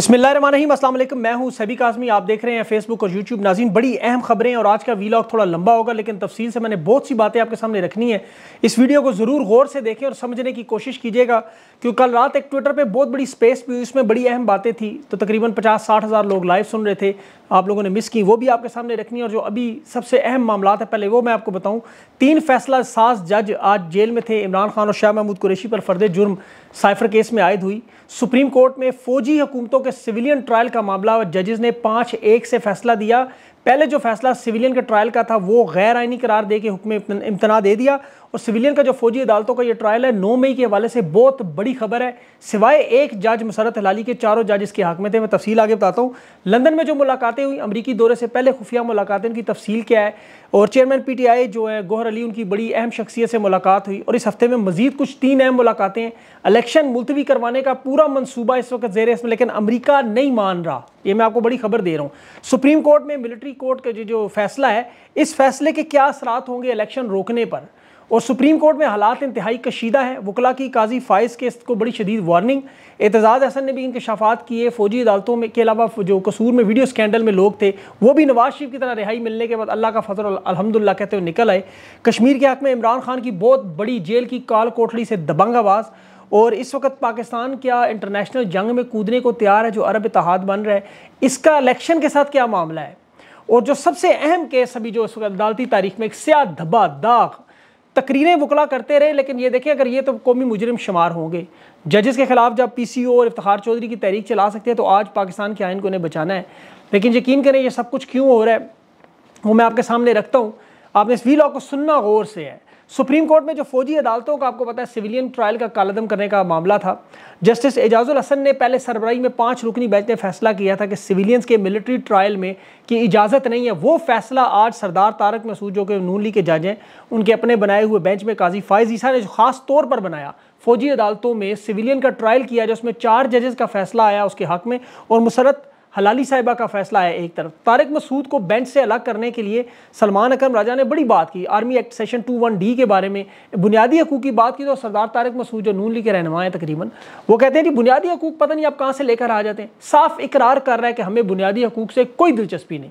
बसमिलीम असल मैं हूँ सभी काजमी आप देख रहे हैं फेसबुक और यूट्यूब नाजीन बड़ी अहम खबरें और आज का वीलॉग थोड़ा लंबा होगा लेकिन तफसील से मैंने बहुत सी बातें आपके सामने रखनी है इस वीडियो को ज़रूर गौर से देखें और समझने की कोशिश कीजिएगा क्योंकि कल रात एक ट्विटर पर बहुत बड़ी स्पेस भी उसमें बड़ी अहम बातें थी तो तकरीबन पचास साठ हज़ार लोग लाइव सुन रहे थे आप लोगों ने मिस की वो भी आपके सामने रखनी है और जो अभी सबसे अहम मामला है पहले वो मैं आपको बताऊँ तीन फैसला साज जज आज जेल में थे इमरान खान और शाह महमूद कुरेशी पर फर्द जुर्म साइफर केस में आयद हुई सुप्रीम कोर्ट में फौजी हुकूमतों के सिविलियन ट्रायल का मामला जजेस ने पाँच एक से फैसला दिया पहले जो फैसला सिविलियन के ट्रायल का था वो गैर आइनी करार दे के हुक्म इम्तना दे दिया और सिविलियन का जो फौजी अदालतों का ये ट्रायल है नौ मई के हवाले से बहुत बड़ी खबर है सिवाय एक जज मसरत हलाली के चारों जज इसके हक में थे मैं तफसील आगे बताता हूँ लंदन में जो मुलाकातें हुई अमरीकी दौरे से पहले खुफिया मुलाकातें उनकी तफसील क्या है और चेयरमैन पी टी आई जो है गोहर अली उनकी बड़ी अहम शख्सियत से मुलाकात हुई और इस हफ्ते में मजीद कुछ तीन अहम मुलाकातें हैं इलेक्शन मुलतवी करवाने का पूरा मनसूबा इस वक्त जेर इसमें लेकिन अमरीका नहीं मान रहा ये मैं आपको बड़ी खबर दे रहा हूँ सुप्रीम कोर्ट में मिलिट्री कोर्ट का जो फैसला है इस फैसले के क्या असरात होंगे इलेक्शन रोकने पर और सुप्रीम कोर्ट में हालात इंतहाई कशीदा है वकला की काजी फ़ाइज़ केस को बड़ी शदीद वार्निंग एतजाज़ हसन ने भी इंकशाफात किए फ़ौजी अदालतों में के अलावा जो कसूर में वीडियो स्कैंडल में लोग थे वो भी नवाज शरीफ की तरह रिहाई मिलने के बाद अल्लाह का फजल अलहमदिल्ला कहते हुए निकल आए कश्मीर के हक़ में इमरान खान की बहुत बड़ी जेल की काल कोठली से दबंग आवाज़ और इस वक्त पाकिस्तान क्या इंटरनेशनल जंग में कूदने को तैयार है जो अरब इतिहाद बन रहा है इसका इलेक्शन के साथ क्या मामला है और जो सबसे अहम केस अभी जो इस वक्त अदालती तारीख में एक स्या धब्बा दाग तकरीरें वकला करते रहे लेकिन ये देखें अगर ये तो कौमी मुजरम शुमार होंगे जजेस के खिलाफ जब पी सी ओ और इफ्तार चौधरी की तहरीक चला सकते हैं तो आज पाकिस्तान के आयन को उन्हें बचाना है लेकिन यकीन करें यह सब कुछ क्यों हो रहा है वो मैं आपके सामने रखता हूँ आपने इस वी लॉ को सुनना गौर से है सुप्रीम कोर्ट में जो फौजी अदालतों का आपको पता है सिविलियन ट्रायल का कालदम करने का मामला था जस्टिस एजाजुल हसन ने पहले सरबराई में पांच रुकनी बेंच ने फैसला किया था कि सिविलियंस के मिलिट्री ट्रायल में की इजाज़त नहीं है वो फैसला आज सरदार तारक मसूद जो कि नून ली के जज हैं उनके अपने बनाए हुए बेंच में काजी फायज ईसा ने खास तौर पर बनाया फौजी अदालतों में सिविलियन का ट्रायल किया जो उसमें चार जजेस का फैसला आया उसके हक में और मुसरत हलाली साहिबा का फैसला है एक तरफ तारक मसूद को बेंच से अलग करने के लिए सलमान अकरम राजा ने बड़ी बात की army act section two one D के बारे में बुनियादी हकूक की बात की तो सरदार तारक मसूद जो नून ली के रहनुमा हैं तकरीबन वो कहते हैं कि बुनियादी हकूक पता नहीं आप कहाँ से लेकर आ जाते हैं साफ इकरार कर रहा है कि हमें बुनियादी हकूक से कोई दिलचस्पी नहीं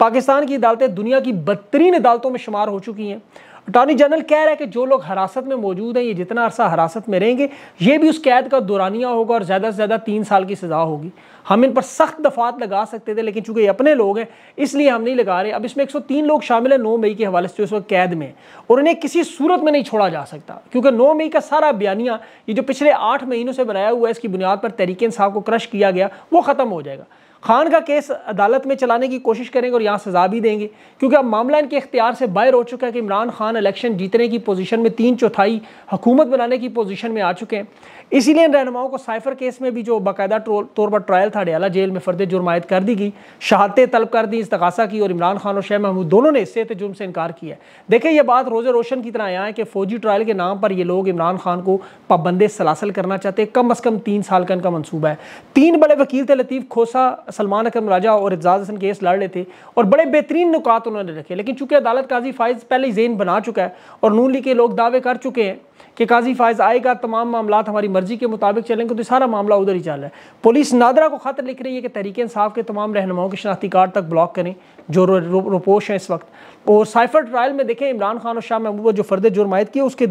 पाकिस्तान की अदालतें दुनिया की बदतरीन अदालतों में शुमार हो चुकी हैं अटॉर्नी जनरल कह रहा है कि जो लोग हिरासत में मौजूद हैं ये जितना अरसा हिरासत में रहेंगे ये भी उस कैद का दुरानिया होगा और ज़्यादा से ज़्यादा तीन साल की सज़ा होगी हम इन पर सख्त दफात लगा सकते थे लेकिन चूंकि ये अपने लोग हैं इसलिए हम नहीं लगा रहे अब इसमें 103 लोग शामिल हैं नौ मई के हवाले से जो इस वक्त कैद में और उन्हें किसी सूरत में नहीं छोड़ा जा सकता क्योंकि नौ मई का सारा बयानिया ये जो पिछले आठ महीनों से बनाया हुआ है इसकी बुनियाद पर तरीके इंसाफ को क्रश किया गया वो ख़त्म हो जाएगा खान का केस अदालत में चलाने की कोशिश करेंगे और यहाँ सजा भी देंगे क्योंकि अब मामला इनके इख्तियार से बाहर हो चुका है कि इमरान खान इलेक्शन जीतने की पोजीशन में तीन चौथाई हुकूमत बनाने की पोजीशन में आ चुके हैं इसीलिए इन रहनुमाओं को साइफर केस में भी जो बाकायदा तौर पर ट्रायल था डयाला जेल में फर्द जुर्मायद कर दी गई शहादतें तलब कर दी इस्तगासा की और इमरान खान और शेह महमूद दोनों ने इससे जुर्म से इनकार किया है देखिए यह बात रोज़ रोशन की तरह आया है कि फौजी ट्रायल के नाम पर ये लोग इमरान खान को पाबंदे सलासल करना चाहते हैं कम अज़ कम तीन साल का इनका मनसूबा है तीन बड़े वकील थे लतीफ़ खोसा सलमान अकरम राजा और एजाज हसन केस लड़ रहे थे और बड़े बेहतरीन नुकात उन्होंने रखे लेकिन चूंकि अदालत काजी फाइज पहले ही जेन बना चुका है और नून लीग के लोग दावे कर चुके हैं कि काजी फायज आएगा तमाम मामला हमारी मर्जी के मुताबिक चलेंगे तो सारा मामला उधर ही चल रहा है पुलिस नादरा को खत लिख रही है कि तहरीक इंसाफ के तमाम रहनुमाओं के शनाख्ती कार्ड तक ब्लॉक करें जो रोपोश हैं इस वक्त और साइफर ट्रायल में देखें इमरान खान और शाह महबूबा जो फर्द जुर्मायत किए उसके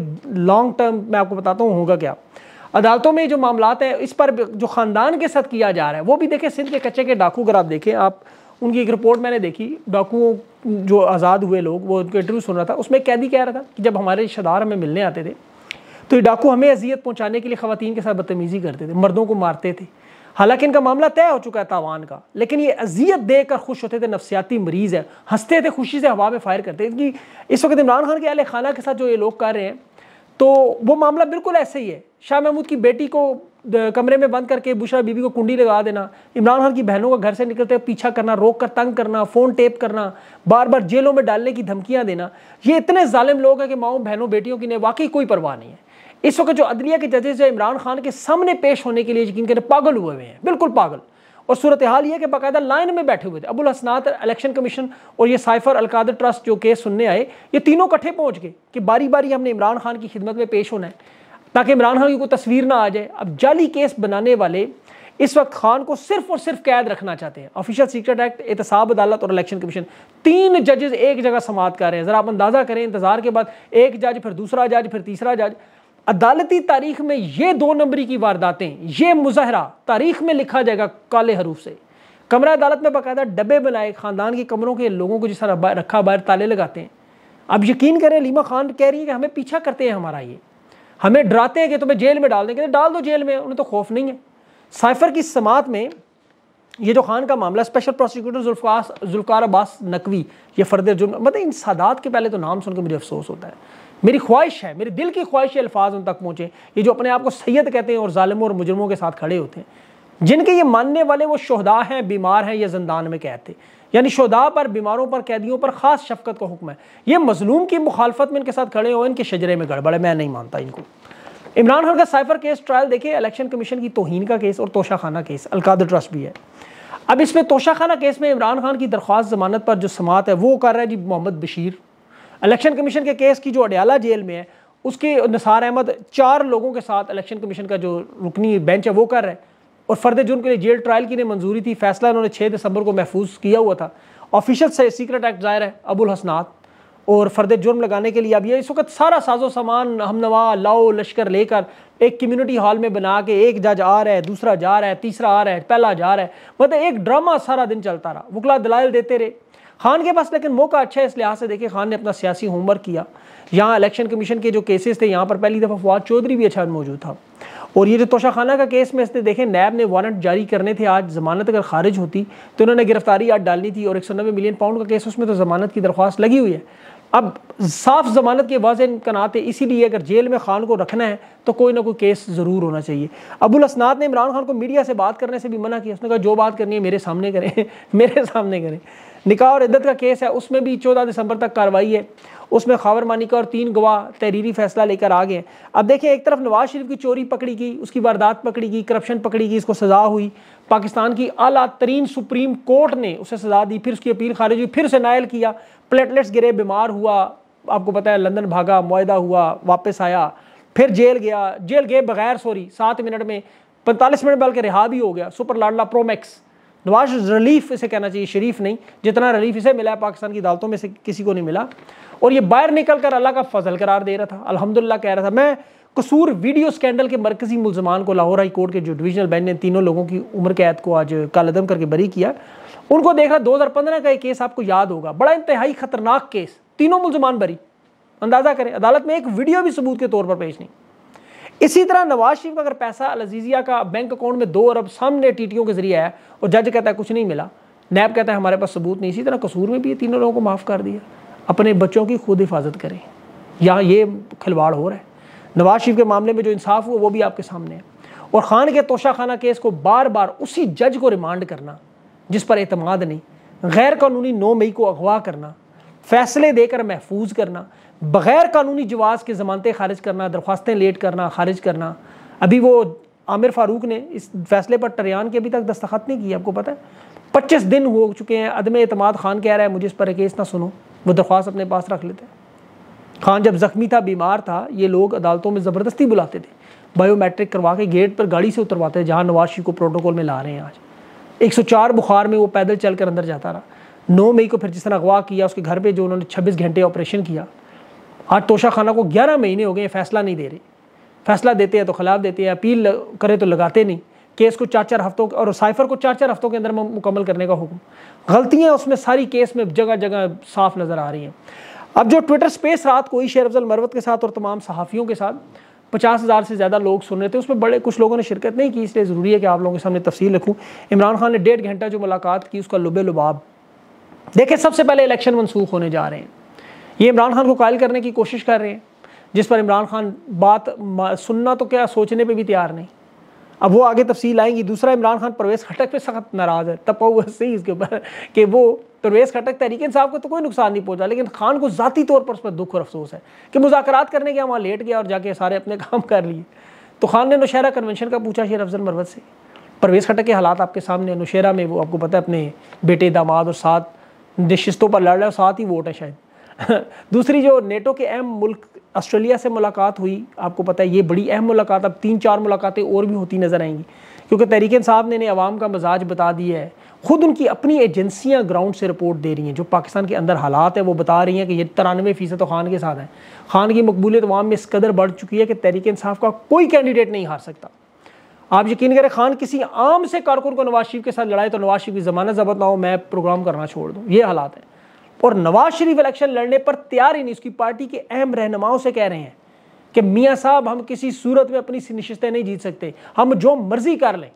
लॉन्ग टर्म मैं आपको बताता हूँ होगा क्या अदालतों में जो मामला हैं इस पर जो ख़ानदान के साथ किया जा रहा है वो भी देखें सिंध के कच्चे के डाकू अगर आप देखें आप उनकी एक रिपोर्ट मैंने देखी डाकुओं जो आज़ाद हुए लोग वो उनका इंटरव्यू सुन रहा था उसमें कैदी कह रहा था कि जब हमारे रिश्तेदार हमें मिलने आते थे तो ये डाकू हमें अजियत पहुंचाने के लिए ख़वान के साथ बदतमीज़ी करते थे मर्दों को मारते थे हालांकि इनका मामला तय हो चुका है तावान का लेकिन ये अजियत देकर खुश होते थे नफसियाती मरीज़ है हंसते थे खुशी से हवा में फायर करते थे कि इस वक्त इमरान खान के अल खाना के साथ जो ये लोग कर रहे हैं तो वो मामला बिल्कुल ऐसे ही है शाह महमूद की बेटी को कमरे में बंद करके बुशरा बीबी को कुंडी लगा देना इमरान खान की बहनों का घर से निकलते हुए पीछा करना रोक कर तंग करना फ़ोन टेप करना बार बार जेलों में डालने की धमकियाँ देना ये इतने ालिम लोग हैं कि माओ बहनों बेटियों की ने वाकई कोई परवाह नहीं है इस वक्त जो अदलिया के जजेज है इमरान खान के सामने पेश होने के लिए यकीन करें पागल हुए हुए हैं बिल्कुल पागल और सूरत हाल यह कि बाकायदा लाइन में बैठे हुए थे अबुल हसनात इलेक्शन कमीशन और ये साइफर अलकादर ट्रस्ट जो केस सुनने आए ये तीनों इकट्ठे पहुंच गए कि बारी बारी हमने इमरान खान की खिदमत में पेश होना है ताकि इमरान खान की कोई तस्वीर ना आ जाए अब जाली केस बनाने वाले इस वक्त खान को सिर्फ और सिर्फ कैद रखना चाहते हैं ऑफिशियल सीक्रेट एक्ट एहतसाब अदालत और इलेक्शन कमीशन तीन जजेज एक जगह समाप्त कर रहे हैं ज़रा आप अंदाज़ा करें इंतज़ार के बाद एक जज फिर दूसरा जज फिर तीसरा जज अदालती तारीख में ये दो नंबरी की वारदातें ये मुजाहरा तारीख में लिखा जाएगा काले हरूफ से कमरा अदालत में बाकायदा डब्बे बनाए खानदान के कमरों के लोगों को जिस तरह रखा बाहर ताले लगाते हैं अब यकीन करें लीमा खान कह रही है कि हमें पीछा करते हैं हमारा ये हमें डराते हैं कि तुम्हें जेल में डाल देंगे डाल दो जेल में उन्हें तो खौफ नहीं है साइफर की समात में ये जो खान का मामला स्पेशल प्रोसिक्यूटर जुल्फास जुल्कार अब्बास नकवी ये फर्द जुर्म मतलब इन सादात के पहले तो नाम सुनकर मुझे अफसोस होता है मेरी ख्वाहिश है मेरे दिल की ख्वाहिश अल्फाज उन तक पहुँचे ये जो अपने आप को सैयद कहते हैं और ालमों और मुजरमों के साथ खड़े होते हैं जिनके ये मानने वाले वो शहदा हैं बीमार हैं या जंदान में कहते यानी शहदा पर बीमारों पर कैदियों पर ख़ास शफकत का हुक्म है ये मजलूम की मुखालफत में इनके साथ खड़े हो इनके शजरे में गड़बड़ है मैं नहीं मानता इनको इमरान खान का साइफर केस ट्रायल देखिए इलेक्शन कमीशन की तोहन का केस और तोशाखाना केस अलकाद ट्रस्ट भी है अब इसमें तोशाखाना केस में इमरान खान की दरख्वास जमानत पर जो समात है वो कर रहा है जी मोहम्मद बशीर इलेक्शन कमीशन के केस की जो अडयाला जेल में है उसके निसार अहमद चार लोगों के साथ इलेक्शन कमीशन का जो रुकनी बेंच है वो कर रहे हैं और फर्द जुर्म के लिए जेल ट्रायल की ने मंजूरी थी फैसला इन्होंने छः दिसंबर को महफूज किया हुआ था ऑफिशियल से सीक्रेट एक्ट जाहिर है अबुल हसनात और फर्द जुर्म लगाने के लिए अब ये इस वक्त सारा साजो सामान हमनवा लाओ लश्कर लेकर एक कम्युनिटी हॉल में बना के एक जज आ रहा है दूसरा जा रहा है तीसरा आ रहा है पहला जा रहा है मतलब एक ड्रामा सारा दिन चलता रहा वकला दलाल देते रहे खान के पास लेकिन मौका अच्छा है इस लिहाज से देखिए खान ने अपना सियासी होमवर्क किया यहाँ इलेक्शन कमीशन के जो केसेस थे यहाँ पर पहली दफ़ा फवाद चौधरी भी अच्छा मौजूद था और ये जो तोशाखाना का केस में इसने देखें नैब ने वारंट जारी करने थे आज जमानत अगर खारिज होती तो इन्होंने गिरफ्तारी आज डालनी थी और एक मिलियन पाउंड का केस उसमें तो जमानत की दरख्वास्त लगी हुई है अब साफ जमानत के वाज इम्कानात है इसीलिए अगर जेल में खान को रखना है तो कोई ना कोई केस ज़रूर होना चाहिए अबुल असनाद ने इमरान खान को मीडिया से बात करने से भी मना किया उसने कहा जो बात करनी है मेरे सामने करें मेरे सामने करें निकाह और इद्दत का केस है उसमें भी चौदह दिसंबर तक कार्रवाई है उसमें खावर मानिका और तीन गवाह तहरीरी फैसला लेकर आ गए अब देखिए एक तरफ नवाज शरीफ की चोरी पकड़ी गई उसकी वारदात पकड़ी गई करप्शन पकड़ी गई इसको सज़ा हुई पाकिस्तान की अला तरीन सुप्रीम कोर्ट ने उसे सज़ा दी फिर उसकी अपील खारिज हुई फिर उसे नायल किया प्लेटलेट्स गिरे बीमार हुआ आपको पता है लंदन भागा माहा हुआ वापस आया फिर जेल गया जेल गए बगैर सॉरी सात मिनट में पैंतालीस मिनट बल्कि रिहा भी हो गया सुपर लाडला प्रोमैक्स नवाज रिलीफ इसे कहना चाहिए शरीफ नहीं जितना रिलीफ इसे मिला है पाकिस्तान की अदालतों में से किसी को नहीं मिला और ये बाहर निकल कर अल्लाह का फजल करार दे रहा था अल्हम्दुलिल्लाह कह रहा था मैं कसूर वीडियो स्कैंडल के मरकजी मुलजमान को लाहौर हाई कोर्ट के जो डिवीजनल बेंच ने तीनों लोगों की उम्र कैद को आज कालदम करके बरी किया उनको देख रहा दो हज़ार पंद्रह का एक केस आपको याद होगा बड़ा इंतहाई खतरनाक केस तीनों मुलजमान बरी अंदाज़ा करें अदालत में एक वीडियो भी सबूत के तौर पर पेश नहीं इसी तरह नवाज शरीफ का अगर पैसा अलजीजिया का बैंक अकाउंट में दो अरब सामने टीटीओ के जरिए आया और जज कहता है कुछ नहीं मिला नैब कहता है हमारे पास सबूत नहीं इसी तरह कसूर में भी ये तीनों लोगों को माफ़ कर दिया अपने बच्चों की खुद हिफाजत करें यहाँ ये खिलवाड़ हो रहा है नवाज शरीफ के मामले में जो इंसाफ हुआ वो भी आपके सामने है और ख़ान के तोशा खाना केस को बार बार उसी जज को रिमांड करना जिस पर अतमाद नहीं गैर कानूनी नौ मई को अगवा करना फैसले देकर महफूज करना बग़ैर कानूनी जवाज़ के ज़मानतें खारिज करना दरख्वास्तें लेट करना खारिज करना अभी वो आमिर फारूक ने इस फैसले पर टरियान के अभी तक दस्तखत नहीं किए आपको पता है पच्चीस दिन हो चुके हैं अदम अतमाद खान कह रहा है मुझे इस पर केस ना सुनो वो दरख्वास्त अपने पास रख लेते हैं खान जब ज़ख्मी था बीमार था ये लोग अदालतों में ज़बरदस्ती बुलाते थे बायोमेट्रिक करवा के गेट पर गाड़ी से उतरवाते जहाँ नवाजशी को प्रोटोकॉल में ला रहे हैं आज 104 बुखार में वो पैदल चल कर अंदर जाता रहा नौ मई को फिर जिस तरह अगवा किया उसके घर पर जो उन्होंने छब्बीस घंटे ऑपरेशन किया आज तोशा खाना को ग्यारह महीने हो गए फैसला नहीं दे रहे फैसला देते हैं तो खिलाफ देते हैं अपील करें तो लगाते नहीं केस को चार चार हफ्तों और साइफर को चार चार हफ्तों के अंदर मुकम्मल करने का हुक्म गलतियाँ उसमें सारी केस में जगह जगह साफ नज़र आ रही हैं अब जो ट्विटर स्पेस रात को ही शेर अफजल मरवत के साथ और तमाम सहाफ़ियों के साथ पचास हज़ार से ज़्यादा लोग सुन रहे थे उसमें बड़े कुछ लोगों ने शिरकत नहीं की इसलिए ज़रूरी है कि आप लोगों के सामने तफसील रखूँ इमरान खान ने डेढ़ घंटा जो मुलाकात की उसका लुबे लुबाब देखें सबसे पहले इलेक्शन मनसूख होने जा रहे हैं ये इमरान खान को कायल करने की कोशिश कर रहे हैं जिस पर इमरान खान बात सुनना तो क्या सोचने पर भी तैयार नहीं अब वो आगे तफसील आएंगी दूसरा इमरान खान परवेज़ खटक पे सख्त नाराज़ है तपा हुआ सही इसके ऊपर कि वो परवेज़ खटक तरीके साहब को तो कोई नुकसान नहीं पहुंचा लेकिन खान को ज़ाती तौर पर उस पर दुख और अफसोस है कि मुजाकर करने गया वहाँ लेट गया और जाके सारे अपने काम कर लिए तो खान ने नौशहरा कन्वेंशन का पूछा शेर अफजल मरवत से परवेज़ खटक के हालात आपके सामने नौशहरा में वो आपको पता है अपने बेटे दामाद और साथ नशस्तों पर लड़ रहे और साथ ही वोट है शायद दूसरी जो नेटो के अहम मुल्क ऑस्ट्रेलिया से मुलाकात हुई आपको पता है ये बड़ी अहम मुलाकात अब तीन चार मुलाकातें और भी होती नज़र आएंगी क्योंकि तहरीक साहब ने आवाम का मजाज बता दिया है खुद उनकी अपनी एजेंसियां ग्राउंड से रिपोर्ट दे रही हैं जो पाकिस्तान के अंदर हालात है वो बता रही हैं कि ये तिरानवे फ़ीसद तो खान के साथ है खान की मकबूलियत वाम में इस कदर बढ़ चुकी है कि तहरीक इंसाफ का कोई कैंडिडेट नहीं हार सकता आप यकीन करें खान किसी आम से कारकुन को नवाज शरीफ के साथ लड़ाए तो नवाज शरीफ की जमानत जबत ना हो मैं प्रोग्राम करना छोड़ दूँ ये हालात हैं और नवाज शरीफ इलेक्शन लड़ने पर तैयार ही नहीं उसकी पार्टी के अहम रहनुमाओं से कह रहे हैं कि मियाँ साहब हम किसी सूरत में अपनी नशस्तें नहीं जीत सकते हम जो मर्जी कर लें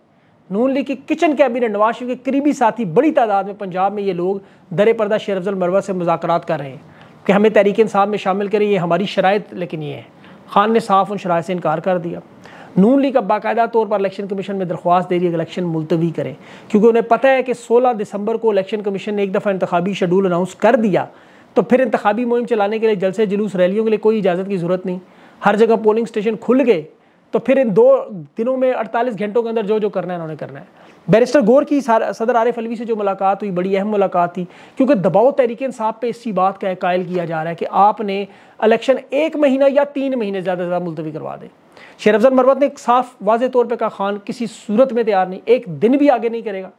नून लीग की किचन कैबिनेट नवाज शरीफ के करीबी साथी बड़ी तादाद में पंजाब में ये लोग दर पर्दा शेर अफजल मरवा से मुजात कर रहे हैं कि हमें तहरीक इंसाब में शामिल करें ये हमारी शराय लेकिन ये है खान ने साफ उन शराय से इनकार कर दिया नून लीग अब बाकायदा तौर पर इलेक्शन कमीशन में दरख्वास्त दे रही है इलेक्शन मुलतवी करें क्योंकि उन्हें पता है कि सोलह दिसंबर को इलेक्शन कमीशन ने एक दफ़ा इंतबी शेड्यूल अनाउंस कर दिया तो फिर इंतबी मुहिम चलाने के लिए जलसे जुलूस रैलियों के लिए कोई इजाज़त की ज़रूरत नहीं हर जगह पोलिंग स्टेशन खुल गए तो फिर इन दो दिनों में अड़तालीस घंटों के अंदर जो जो करना है उन्होंने करना है बैरिस्टर गोर की सदर आरिफ अलवी से जो मुलाकात हुई बड़ी अहम मुलाकात थी क्योंकि दबाव तहरीक साहब पे इसी बात का कायल किया जा रहा है कि आपने इलेक्शन एक महीना या तीन महीने ज़्यादा से ज़्यादा मुलतवी करवा दें शेर अफजल मरवत ने साफ वाज तौर पर कहा खान किसी सूरत में तैयार नहीं एक दिन भी आगे नहीं करेगा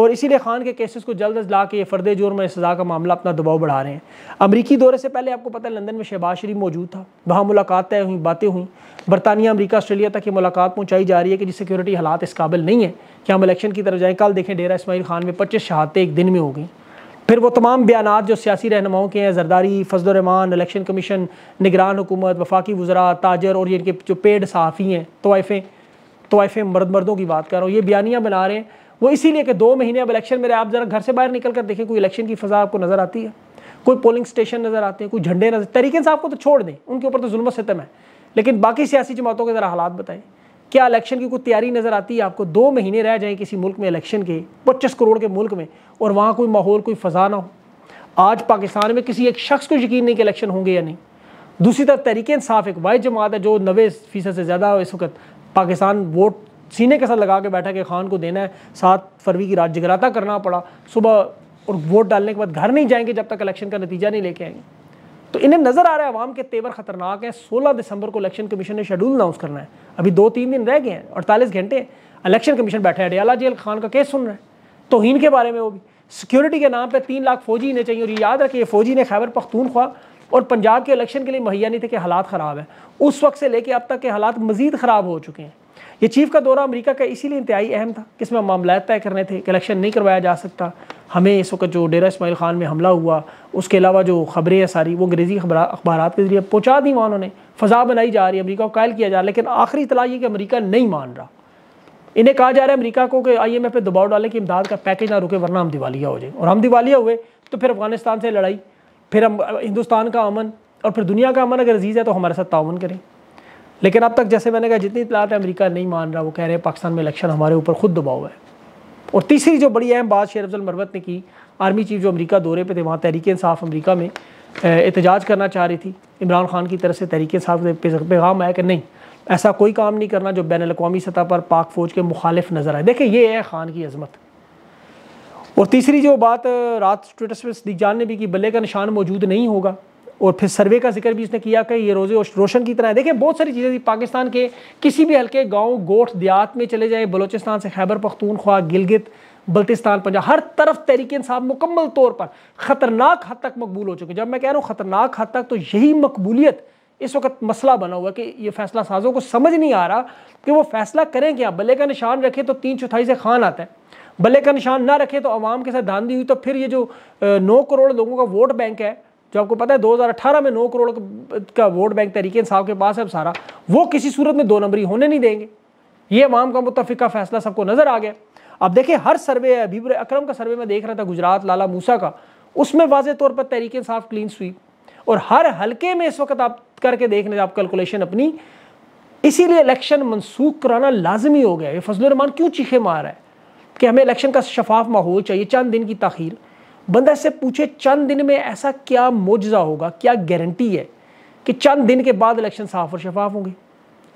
और इसीलिए खान के केसेस को जल्द अज ला के ये फर्द जोर में सज़ा का मामला अपना दबाव बढ़ा रहे हैं अमरीकी दौरे से पहले आपको पता है लंदन में शहबाज शरीफ मौजूद था वहाँ मुलाकात तय हुई बातें हुई बरतानिया अमरीका आस्ट्रेलिया तक ये मुलाकात पहुँचाई जा रही है कि जिस सिक्योरिटी हालात इस काबिल नहीं है कि हम इलेक्शन की तरफ जाएँ कल देखें डेरा इसमाइल खान में पच्चीस शहादतें एक दिन में हो गई फिर वो तमाम बयान जो सियासी रहनुमाओं के हैं जरदारी फजलरहमान इलेक्शन कमीशन निगरान हुकूमत वफाकी वजरा ताजर और ये इनके जो पेड सहाफ़ी हैं तोहफ़ें तोहफ़ें मर्द मर्दों की बात कर रहा हूँ ये बयानियाँ बना रहे हैं वो इसीलिए कि दो महीने अब इलेक्शन में आप ज़रा घर से बाहर निकल कर देखें कोई इलेक्शन की फ़जा आपको नज़र आती है कोई पोलिंग स्टेशन नज़र आते हैं कोई झंडे नज़र तरीके से आपको तो छोड़ दें उनके ऊपर तो जुल्म सितम है लेकिन बाकी सियासी जमातों के ज़रा हालात बताएं क्या इलेक्शन की कोई तैयारी नज़र आती है आपको दो महीने रह जाएं किसी मुल्क में इलेक्शन के पच्चीस करोड़ के मुल्क में और वहाँ कोई माहौल कोई फ़जा ना हो आज पाकिस्तान में किसी एक शख्स को यकीन नहीं कि इलेक्शन होंगे या नहीं दूसरी तरफ तहरीक इंसाफ एक वाइज जमात है जो नबे फ़ीसद से ज़्यादा इस वक्त पाकिस्तान वोट सीने के साथ लगा के बैठा कि खान को देना है सात फरवरी की रात जगराता करना पड़ा सुबह और वोट डालने के बाद घर नहीं जाएंगे जब तक इलेक्शन का नतीजा नहीं लेके आएंगे तो इन्हें नज़र आ रहा है आवाम के तेवर खतरनाक है सोलह दिसंबर को इलेक्शन कमीशन ने शेड्यूल अनाउंस करना है अभी दो तीन दिन रह गए हैं अड़तालीस घंटे इलेक्शन कमीशन बैठा है अडियाला जेल खान का केस सुन रहे हैं तोहन के बारे में वो भी सिक्योरिटी के नाम पर तीन लाख फौजी इन्हें चाहिए और याद रखिए फौजी ने खैबर पख्तूनख्वा और पंजाब के इलेक्शन के लिए मुहैया नहीं थे कि हालात ख़राब है उस वक्त से लेकर अब तक के हालात मजीद ख़राब हो चुके हैं ये चीफ का दौरा अमेरिका का इसीलिए इंतहाई अहम था कि इसमें मामला तय करने थे कि इलेक्शन नहीं करवाया जा सकता हमें इस वक्त जो डेरा इसमाइल ख़ान में हमला हुआ उसके अलावा जो ख़बरें हैं सारी वो अंग्रेज़ी अखबार के ज़रिए पहुँचा दी वहाँ उन्होंने फ़जा बनाई जा रही है अमरीका को कायल किया जा रहा है लेकिन आखिरी इतला ये कि अमरीका नहीं मान रहा इन्हें कहा जा रहा है अमरीका को कि आई एम एफ पे दबाव डालें कि इमदाद का पैकेज ना रुके वरना हम दिवालिया हो जाए और हम दिवालिया हुए तो फिर अफगानिस्तान से लड़ाई फिर हम हिंदुस्तान का अमन और फिर दुनिया का अमन अगर अजीज़ है तो हमारे साथ ताउन करें लेकिन अब तक जैसे मैंने कहा जितनी इतलात है अमरीका नहीं मान रहा वो कह रहे हैं पाकिस्तान में इलेक्शन हमारे ऊपर खुद दबाव है और तीसरी जो बड़ी अहम बात शेर अफजल मरवत ने की आर्मी चीफ जो अमरीका दौरे पर थे वहाँ तहरीक इंसाफ अमरीका में एहतजाज करना चाह रही थी इमरान खान की तरफ से तहरीक इंसाफ पैगाम आया कि नहीं ऐसा कोई काम नहीं करना जो बैन अवी सतह पर पाक फ़ौज के मुखालिफ नज़र आए देखिए ये है खान की अजमत और तीसरी जो बात रात ट्विटर पर सदीक जान ने भी की बल्ले का निशान मौजूद नहीं होगा और फिर सर्वे का जिक्र भी इसने किया कि ये रोज़े रोशन की तरह है देखिए बहुत सारी चीज़ें थी पाकिस्तान के किसी भी हल्के गाँव गोठ देहात में चले जाए बलोचिस्तान से खैबर पख्तूनख्वा गिलगित बल्तिस्तान पंजाब हर तरफ तहरीक इंसाफ मुकम्मल तौर पर ख़तरनाक हद तक मकबूल हो चुके जब मैं कह रहा हूँ ख़तरनाक हद तक तो यही मकबूलियत इस वक्त मसला बना हुआ कि ये फैसला साजों को समझ नहीं आ रहा कि वो फैसला करें क्या बल्ले का निशान रखें तो तीन चौथाई से खान आता है बल्ले का निशान ना रखें तो आवाम के साथ धांधी हुई तो फिर ये जो नौ करोड़ लोगों का वोट बैंक है जो आपको पता है 2018 में नौ करोड़ का वोट बैंक तरीके साहब के पास है सारा वो किसी सूरत में दो नंबरी होने नहीं देंगे ये अवाम का मुतफिका फैसला सबको नज़र आ गया अब देखिए हर सर्वे है अक्रम का सर्वे में देख रहा था गुजरात लाला मूसा का उसमें वाज तौर पर तहरीक साफ क्लीन स्वीप और हर हल्के में इस वक्त आप करके देख लें आप कैलकुलेशन अपनी इसीलिए इलेक्शन मनसूख कराना लाजमी हो गया ये फजल क्यों चीखे मार रहा है कि हमें इलेक्शन का शफाफ माहौल चाहिए चंद दिन की तखीर बंदा इससे पूछे चंद दिन में ऐसा क्या मुआवजा होगा क्या गारंटी है कि चंद दिन के बाद इलेक्शन साफ और शफाफ होंगे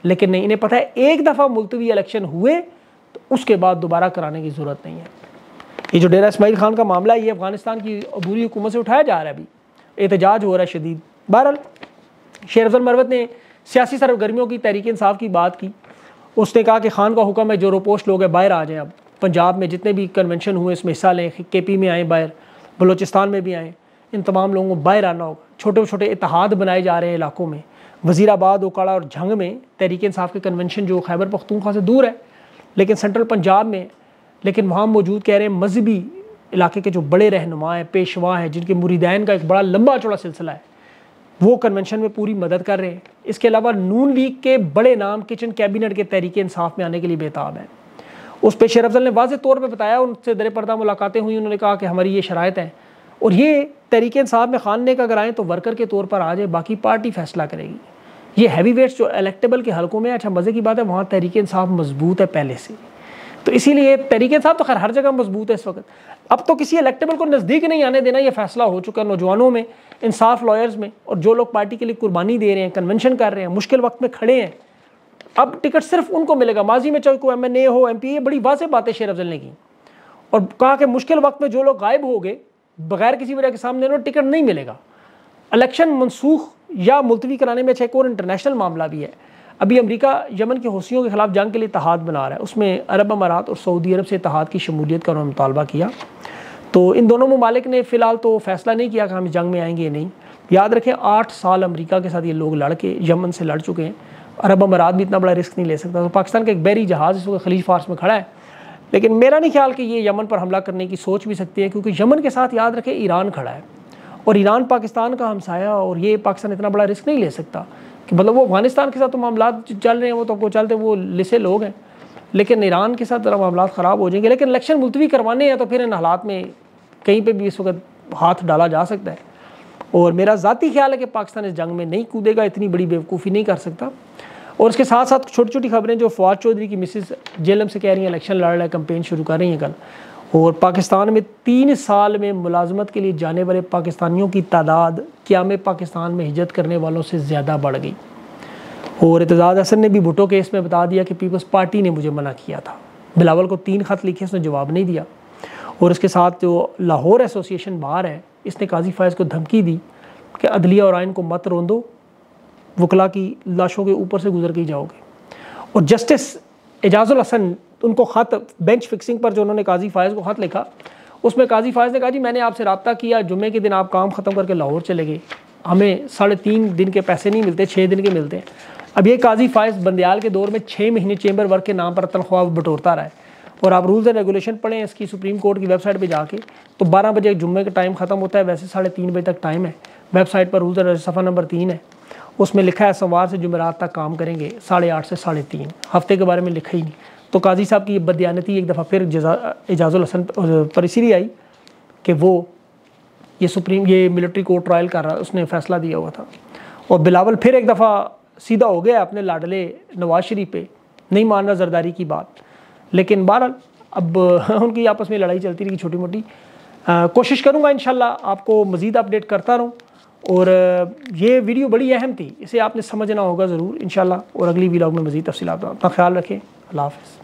लेकिन नहीं इन्हें पता है एक दफ़ा मुलतवी इलेक्शन हुए तो उसके बाद दोबारा कराने की ज़रूरत नहीं है ये जो डेरा इसमाइल खान का मामला है ये अफगानिस्तान की अबूरी हुकूमत से उठाया जा रहा है अभी एहतजाज हो रहा है शदीद बहरहाल शेर अफजल मरवत ने सियासी सरगर्मियों की तहरीक इंसाफ की बात की उसने कहा कि खान का हुक्म है जो रोपोश लोग हैं बाहर आ जाएँ अब पंजाब में जितने भी कन्वेंशन हुए इसमें हिस्सा लें के पी में आएँ बाहर बलूचिस्तान में भी आएँ इन तमाम लोगों को बाहर आना होगा छोटे छोटे इतिहाद बनाए जा रहे हैं इलाकों में वजीराबाद ओकाड़ा और झंग में तहरीक इंसाफ के कन्वेंशन जो खैबर पख्तूनख्वा से दूर है लेकिन सेंट्रल पंजाब में लेकिन वहाँ मौजूद कह रहे हैं मजहबी इलाके के जो बड़े रहनुमा हैं पेशवा हैं जिनके मुरीदैन का एक बड़ा लंबा चौड़ा सिलसिला है वो कन्वेंशन में पूरी मदद कर रहे हैं इसके अलावा नून लीग के बड़े नाम किचन कैबिनेट के तहरीक इंसाफ में आने के लिए बेताब हैं उस पर शेर अफजल ने वाज तौर पर बताया उनसे दर पर्दा मुलाकातें हुई उन्होंने कहा कि हमारी ये शरात है और ये तरीके साहब में खान ने का अगर आएँ तो वर्कर के तौर पर आ जाए बाकी पार्टी फैसला करेगी ये हैवी वेट्स जो इलेक्टेबल के हलकों में अच्छा मज़े की बात है वहाँ तरीके साहब मजबूत है पहले से तो इसीलिए तरीके साहब तो खैर हर जगह मजबूत है इस वक्त अब तो किसी इलेक्टेबल को नज़दीक नहीं आने देना यह फैसला हो चुका है नौजवानों में इंसाफ लॉयर्स में और जो लोग पार्टी के लिए कुर्बानी दे रहे हैं कन्वेंशन कर रहे हैं मुश्किल वक्त में खड़े हैं अब टिकट सिर्फ उनको मिलेगा माजी में चाहे कोई एम एन ए हो एम पी ए बड़ी बात बातें शेर अफजल ने की और कहा कि मुश्किल वक्त में जो लोग गायब हो गए बगैर किसी वजह के सामने उन्होंने टिकट नहीं मिलेगा इलेक्शन मनसूख या मुलतवी कराने में चाहे एक और इंटरनेशनल मामला भी है अभी अमेरिका यमन के हौसियों के खिलाफ जंग के लिए तहाद बना रहा है उसमें अरब अमारात और सऊदी अरब से तहाद की शमूलियत का उन्होंने मुतालबा किया तो इन दोनों ममालिक ने फ़िलहाल तो फैसला नहीं किया कि हम जंग में आएंगे नहीं याद रखें आठ साल अमरीका के साथ ये लोग लड़ के यमन से लड़ चुके हैं अरब अमारात भी इतना बड़ा रिस्क नहीं ले सकता तो पाकिस्तान का एक बैरी जहाज़ इस वक्त खलीज फारस में खड़ा है लेकिन मेरा नहीं ख्याल कि ये यमन पर हमला करने की सोच भी सकती है क्योंकि यमन के साथ याद रखें ईरान खड़ा है और ईरान पाकिस्तान का हमसाया और ये पाकिस्तान इतना बड़ा रिस्क नहीं ले सकता कि मतलब वो अफगानिस्तान के साथ तो मामला चल रहे हैं वो तो आपको चलते वो लिसे लोग हैं लेकिन ईरान के साथ ज़रा मामला ख़राब हो जाएंगे लेकिन इलेक्शन मुलतवी करवाने हैं तो फिर इन हालात में कहीं पर भी इस वक्त हाथ डाला जा सकता है और मेरा ज़ाती ख्याल है कि पाकिस्तान इस जंग में नहीं कूदेगा इतनी बड़ी बेवकूफ़ी नहीं कर सकता और उसके साथ साथ छोटी छोटी खबरें जो फवाद चौधरी की मिसिस जेलम से कह रही हैं इलेक्शन लड़ रहा है कंपेन शुरू कर रही हैं कल और पाकिस्तान में तीन साल में मुलाजमत के लिए जाने वाले पाकिस्तानियों की तादाद क्या में पाकिस्तान में हिजरत करने वालों से ज़्यादा बढ़ गई और एतजाज़ असन ने भी भुटो केस में बता दिया कि पीपल्स पार्टी ने मुझे मना किया था बिलावल को तीन खत लिखे उसने जवाब नहीं दिया और उसके साथ जो लाहौर एसोसिएशन बाहर है इसने काजी फैज़ को धमकी दी कि अदलिया और आयन को मत रोंदो वकला की लाशों के ऊपर से गुजर के जाओगे और जस्टिस एजाजुल हसन उनको ख़त बेंच फिक्सिंग पर जो उन्होंने काजी फायज़ को ख़त लिखा उसमें काजी फायज़ ने कहा जी मैंने आपसे रबता किया जुमे के दिन आप काम ख़त्म करके लाहौर चले गए हमें साढ़े तीन दिन के पैसे नहीं मिलते छः दिन के मिलते हैं अब ये काजी फायज़ बंदयाल के दौर में छः महीने चेंबर वर्क के नाम पर तनख्वाह बटोरता रहा है और आप रूल्स एंड रेगुलेशन पढ़ें इसकी सुप्रीम कोर्ट की वेबसाइट पर जाके तो बारह बजे जुम्मे का टाइम ख़त्म होता है वैसे साढ़े तीन बजे तक टाइम है वेबसाइट पर रूल्स एंड सफ़ा नंबर तीन है उसमें लिखा है सोमवार से जुमेरात तक काम करेंगे साढ़े आठ से साढ़े तीन हफ्ते के बारे में लिखा ही नहीं तो काजी साहब की ये बदयानती एक दफ़ा फिर इजाज़ुल हसन पर इसीलिए आई कि वो ये सुप्रीम ये मिलिट्री कोर्ट ट्रायल कर रहा उसने फैसला दिया हुआ था और बिलावल फिर एक दफ़ा सीधा हो गया अपने लाडले नवाज शरीफ पे नहीं मान रहा जरदारी की बात लेकिन बहरहाल अब उनकी आपस में लड़ाई चलती रही छोटी मोटी कोशिश करूँगा इन आपको मज़ीद अपडेट करता रहूँ और ये वीडियो बड़ी अहम थी इसे आपने समझना होगा ज़रूर इन और अगली वीलाग में मज़ीद तफी अपना ख्याल रखें अल्लाह हाफ़